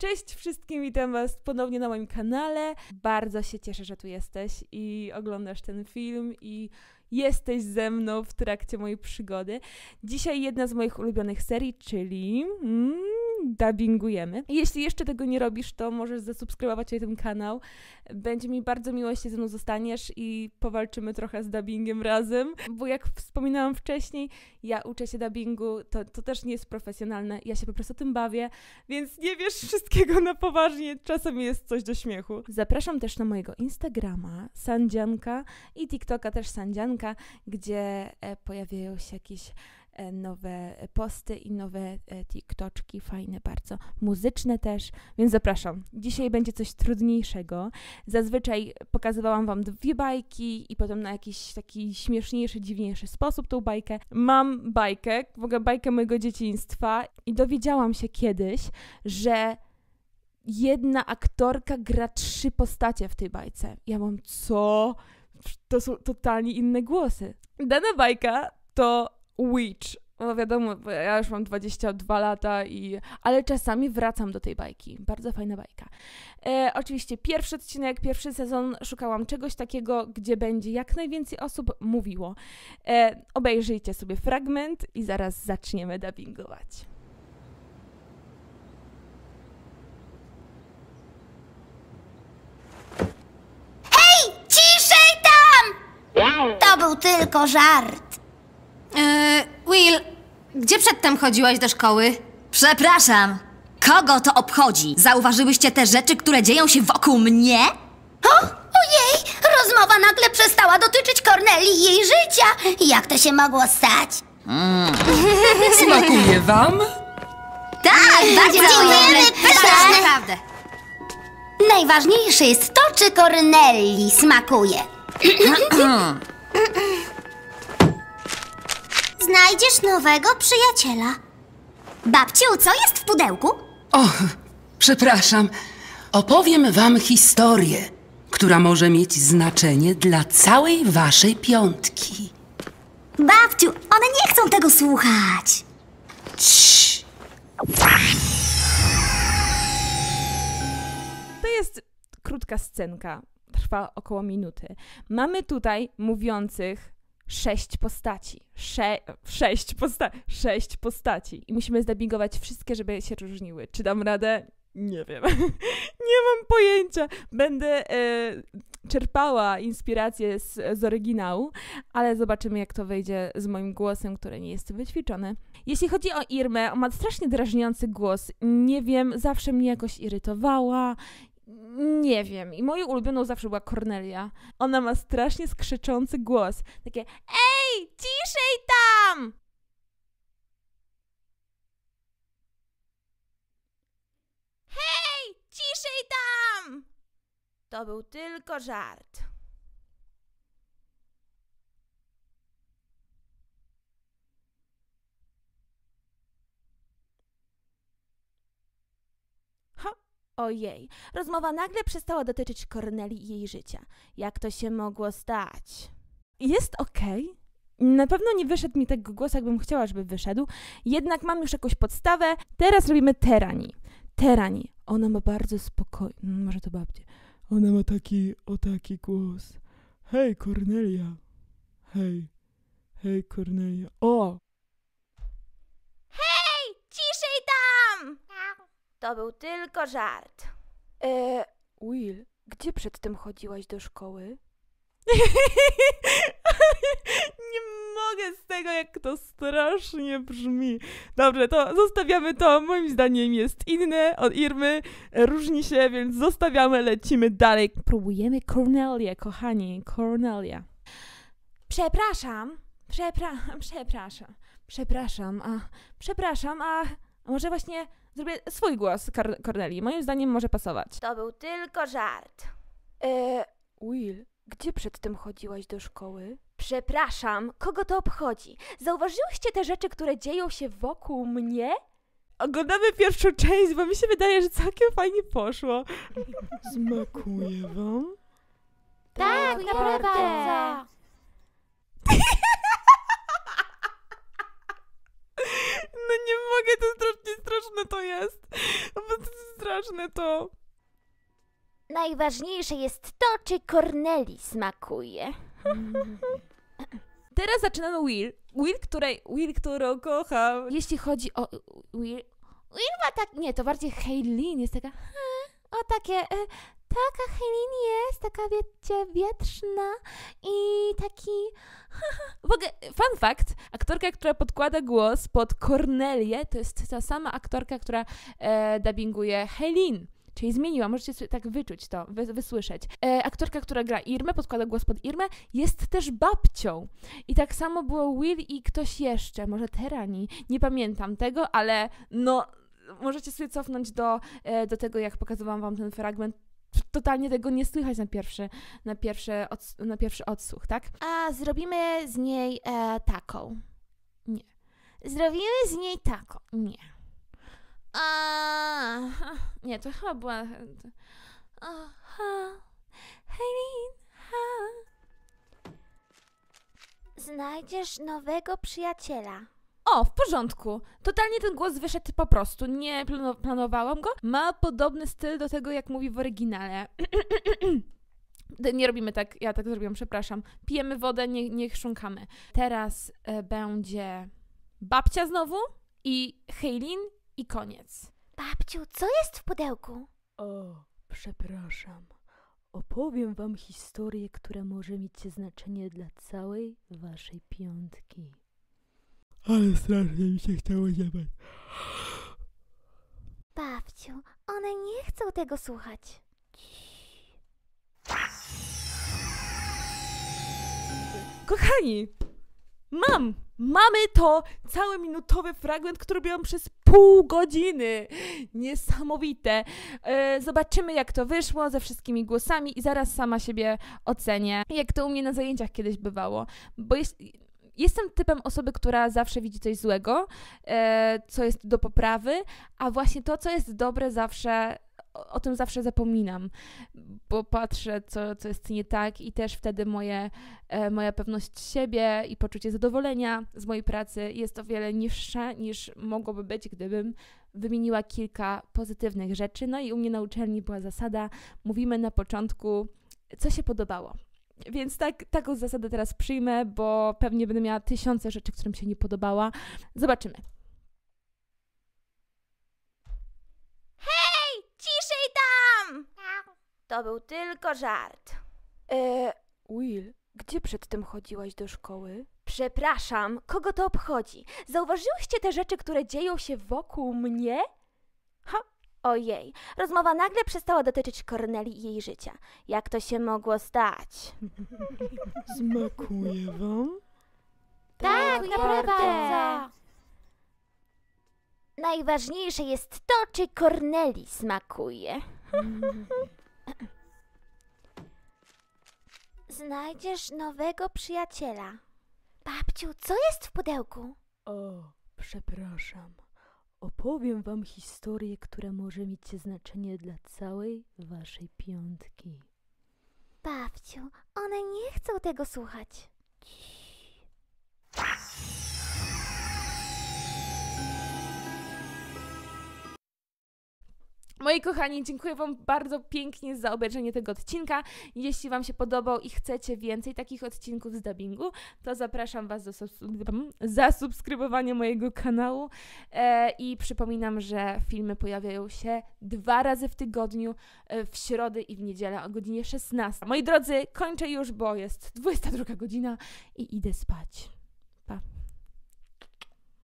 Cześć wszystkim, witam Was ponownie na moim kanale. Bardzo się cieszę, że tu jesteś i oglądasz ten film i jesteś ze mną w trakcie mojej przygody. Dzisiaj jedna z moich ulubionych serii, czyli mm, dubbingujemy. Jeśli jeszcze tego nie robisz, to możesz zasubskrybować ten kanał. Będzie mi bardzo miło, jeśli ze mną zostaniesz i powalczymy trochę z dubbingiem razem, bo jak wspominałam wcześniej, ja uczę się dubbingu, to, to też nie jest profesjonalne, ja się po prostu tym bawię, więc nie wiesz wszystkiego na poważnie, czasem jest coś do śmiechu. Zapraszam też na mojego Instagrama, Sandzianka i TikToka też Sandzianka, gdzie e, pojawiają się jakieś E, nowe posty i nowe e, TikToki, fajne bardzo, muzyczne też, więc zapraszam. Dzisiaj będzie coś trudniejszego. Zazwyczaj pokazywałam Wam dwie bajki i potem na jakiś taki śmieszniejszy, dziwniejszy sposób tą bajkę. Mam bajkę, w ogóle bajkę mojego dzieciństwa i dowiedziałam się kiedyś, że jedna aktorka gra trzy postacie w tej bajce. Ja mam co? To są totalnie inne głosy. Dana bajka to witch. No wiadomo, ja już mam 22 lata i... Ale czasami wracam do tej bajki. Bardzo fajna bajka. E, oczywiście pierwszy odcinek, pierwszy sezon szukałam czegoś takiego, gdzie będzie jak najwięcej osób mówiło. E, obejrzyjcie sobie fragment i zaraz zaczniemy dubbingować. Hej, ciszej tam! To był tylko żart. Yy, Will, gdzie przedtem chodziłaś do szkoły? Przepraszam! Kogo to obchodzi? Zauważyłyście te rzeczy, które dzieją się wokół mnie? O, ojej! Rozmowa nagle przestała dotyczyć Korneli i jej życia! Jak to się mogło stać? Mm. Smakuje wam? Tak, bardzo dziękujemy, pyszne! Tak. Naprawdę. Najważniejsze jest to, czy Korneli smakuje. Hmm znajdziesz nowego przyjaciela. Babciu, co jest w pudełku? O, przepraszam. Opowiem wam historię, która może mieć znaczenie dla całej waszej piątki. Babciu, one nie chcą tego słuchać. To jest krótka scenka. Trwa około minuty. Mamy tutaj mówiących sześć postaci. Sze sześć, posta sześć postaci. I musimy zdabingować wszystkie, żeby się różniły. Czy dam radę? Nie wiem. nie mam pojęcia. Będę e, czerpała inspirację z, z oryginału, ale zobaczymy, jak to wyjdzie z moim głosem, który nie jest wyćwiczony. Jeśli chodzi o Irmę, ona ma strasznie drażniący głos. Nie wiem, zawsze mnie jakoś irytowała. Nie wiem. I moją ulubioną zawsze była Cornelia. Ona ma strasznie skrzyczący głos. Takie Ej, ciszej tam! Hej, ciszej tam! To był tylko żart. Ojej, rozmowa nagle przestała dotyczyć Korneli i jej życia. Jak to się mogło stać? Jest okej. Okay. Na pewno nie wyszedł mi tego tak głos, jakbym chciała, żeby wyszedł. Jednak mam już jakąś podstawę. Teraz robimy terani. Terani. Ona ma bardzo spokojny... No, może to babcie. Ona ma taki, o taki głos. Hej, Kornelia. Hej. Hej, Kornelia. O! To był tylko żart. E, Will, gdzie przedtem chodziłaś do szkoły? nie mogę z tego, jak to strasznie brzmi. Dobrze, to zostawiamy to. Moim zdaniem jest inne od Irmy. Różni się, więc zostawiamy, lecimy dalej. Próbujemy Cornelia, kochani. Cornelia. Przepraszam. przepraszam, przepraszam. Przepraszam, a... Przepraszam, a... Może właśnie Zrobię swój głos Kor Corneli. Moim zdaniem może pasować. To był tylko żart. Eee, Will, gdzie przedtem chodziłaś do szkoły? Przepraszam, kogo to obchodzi? Zauważyłyście te rzeczy, które dzieją się wokół mnie? Oglądamy pierwszą część, bo mi się wydaje, że całkiem fajnie poszło. Smakuje wam? Tak, tak naprawdę. ważne to. Najważniejsze jest to, czy Corneli smakuje. Teraz zaczynamy Will. Will, której, Will, którą kocham. Jeśli chodzi o Will... Will ma tak... Nie, to bardziej Haylin jest taka... Hmm, o takie, y, taka Helin jest, taka wiecie, wietrzna i taki... w ogóle, fun fact, aktorka, która podkłada głos pod Cornelię, to jest ta sama aktorka, która e, dubbinguje Helin. Czyli zmieniła, możecie tak wyczuć to, wy, wysłyszeć. E, aktorka, która gra Irmę, podkłada głos pod Irmę, jest też babcią. I tak samo było Will i ktoś jeszcze, może Terani. Nie pamiętam tego, ale no możecie sobie cofnąć do, e, do tego, jak pokazywałam wam ten fragment totalnie tego nie słychać na pierwszy, na pierwszy, od, na pierwszy odsłuch, tak? A zrobimy z niej e, taką. Nie. Zrobimy z niej taką. Nie. A, nie, to chyba była... ha. Znajdziesz nowego przyjaciela. O, w porządku. Totalnie ten głos wyszedł po prostu. Nie planowałam go. Ma podobny styl do tego, jak mówi w oryginale. Nie robimy tak, ja tak zrobiłam, przepraszam. Pijemy wodę, nie, nie chrząkamy. Teraz y, będzie babcia znowu i Heilin i koniec. Babciu, co jest w pudełku? O, przepraszam. Opowiem wam historię, która może mieć znaczenie dla całej waszej piątki. Ale strasznie mi się chciało jebać. Babciu, one nie chcą tego słuchać. Kochani, mam! Mamy to cały minutowy fragment, który robiłam przez pół godziny. Niesamowite. E, zobaczymy, jak to wyszło ze wszystkimi głosami i zaraz sama siebie ocenię, jak to u mnie na zajęciach kiedyś bywało. Bo jeśli, Jestem typem osoby, która zawsze widzi coś złego, e, co jest do poprawy, a właśnie to, co jest dobre, zawsze o tym zawsze zapominam, bo patrzę, co, co jest nie tak, i też wtedy moje, e, moja pewność siebie i poczucie zadowolenia z mojej pracy jest o wiele niższe niż mogłoby być, gdybym wymieniła kilka pozytywnych rzeczy. No i u mnie na uczelni była zasada: mówimy na początku, co się podobało. Więc tak, taką zasadę teraz przyjmę, bo pewnie będę miała tysiące rzeczy, którym się nie podobała. Zobaczymy. Hej! Ciszej tam! To był tylko żart. E, Will, gdzie przedtem chodziłaś do szkoły? Przepraszam, kogo to obchodzi? Zauważyłyście te rzeczy, które dzieją się wokół mnie? Ha, Ojej, rozmowa nagle przestała dotyczyć Korneli i jej życia. Jak to się mogło stać? Smakuje wam? Tak, tak naprawdę! Najważniejsze jest to, czy Korneli smakuje. Znajdziesz nowego przyjaciela. Babciu, co jest w pudełku? O, przepraszam opowiem Wam historię, która może mieć znaczenie dla całej Waszej piątki. Babciu, one nie chcą tego słuchać. Moi kochani, dziękuję Wam bardzo pięknie za obejrzenie tego odcinka. Jeśli Wam się podobał i chcecie więcej takich odcinków z dubbingu, to zapraszam Was do zasubskrybowania mojego kanału. E, I przypominam, że filmy pojawiają się dwa razy w tygodniu, e, w środę i w niedzielę o godzinie 16. Moi drodzy, kończę już, bo jest 22 godzina i idę spać.